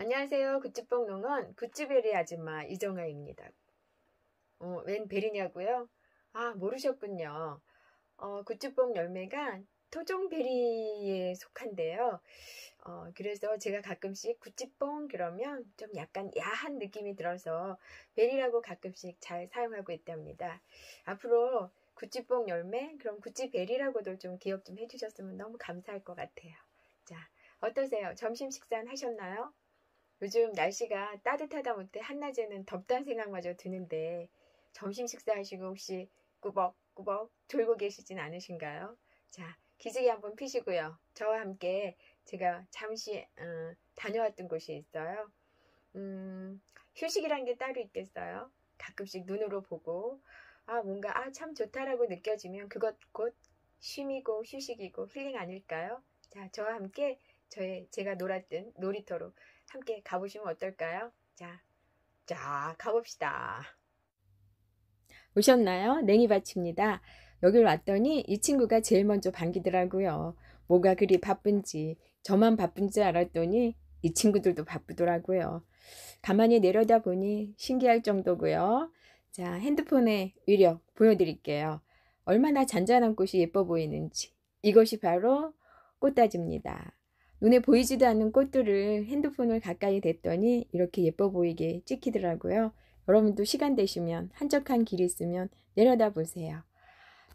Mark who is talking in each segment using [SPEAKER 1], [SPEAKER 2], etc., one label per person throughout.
[SPEAKER 1] 안녕하세요. 굿즈뽕 농원 굿즈베리 아줌마 이정아입니다. 어, 웬 베리냐고요? 아, 모르셨군요. 어, 굿즈뽕 열매가 토종베리에 속한대요 어, 그래서 제가 가끔씩 굿즈뽕 그러면 좀 약간 야한 느낌이 들어서 베리라고 가끔씩 잘 사용하고 있답니다. 앞으로 굿즈뽕 열매, 그럼 굿즈베리라고도좀 기억 좀 해주셨으면 너무 감사할 것 같아요. 자, 어떠세요? 점심 식사는 하셨나요? 요즘 날씨가 따뜻하다 못해 한낮에는 덥다는 생각마저 드는데 점심 식사하시고 혹시 꾸벅꾸벅 졸고 계시진 않으신가요? 자, 기지개 한번 피시고요. 저와 함께 제가 잠시 어, 다녀왔던 곳이 있어요. 음, 휴식이란 게 따로 있겠어요. 가끔씩 눈으로 보고 아 뭔가 아 참 좋다라고 느껴지면 그것 곧 쉼이고 휴식이고 힐링 아닐까요? 자, 저와 함께 저의 제가 놀았던 놀이터로 함께 가보시면 어떨까요? 자, 자, 가봅시다. 오셨나요? 냉이받칩니다 여길 왔더니 이 친구가 제일 먼저 반기더라고요. 뭐가 그리 바쁜지 저만 바쁜지 알았더니 이 친구들도 바쁘더라고요. 가만히 내려다보니 신기할 정도고요. 자, 핸드폰의 위력 보여드릴게요. 얼마나 잔잔한 꽃이 예뻐 보이는지. 이것이 바로 꽃다지입니다. 눈에 보이지도 않는 꽃들을 핸드폰을 가까이 댔더니 이렇게 예뻐 보이게 찍히더라고요. 여러분도 시간 되시면 한적한 길이 있으면 내려다 보세요.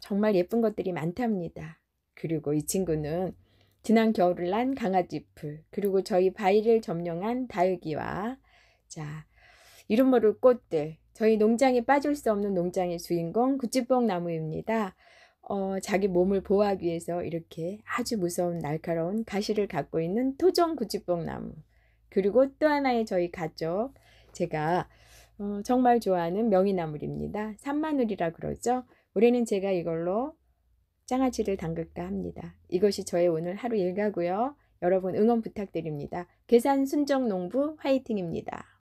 [SPEAKER 1] 정말 예쁜 것들이 많답니다. 그리고 이 친구는 지난 겨울을 난 강아지풀, 그리고 저희 바위를 점령한 다육이와 자, 이름 모를 꽃들, 저희 농장에 빠질 수 없는 농장의 주인공 구찌뽕 나무입니다. 어, 자기 몸을 보호하기 위해서 이렇게 아주 무서운 날카로운 가시를 갖고 있는 토종 구찌뽕나무 그리고 또 하나의 저희 가족 제가 어, 정말 좋아하는 명이나물입니다. 산마늘이라 그러죠. 올해는 제가 이걸로 장아찌를 담글까 합니다. 이것이 저의 오늘 하루 일가고요 여러분 응원 부탁드립니다. 계산 순정 농부 화이팅입니다.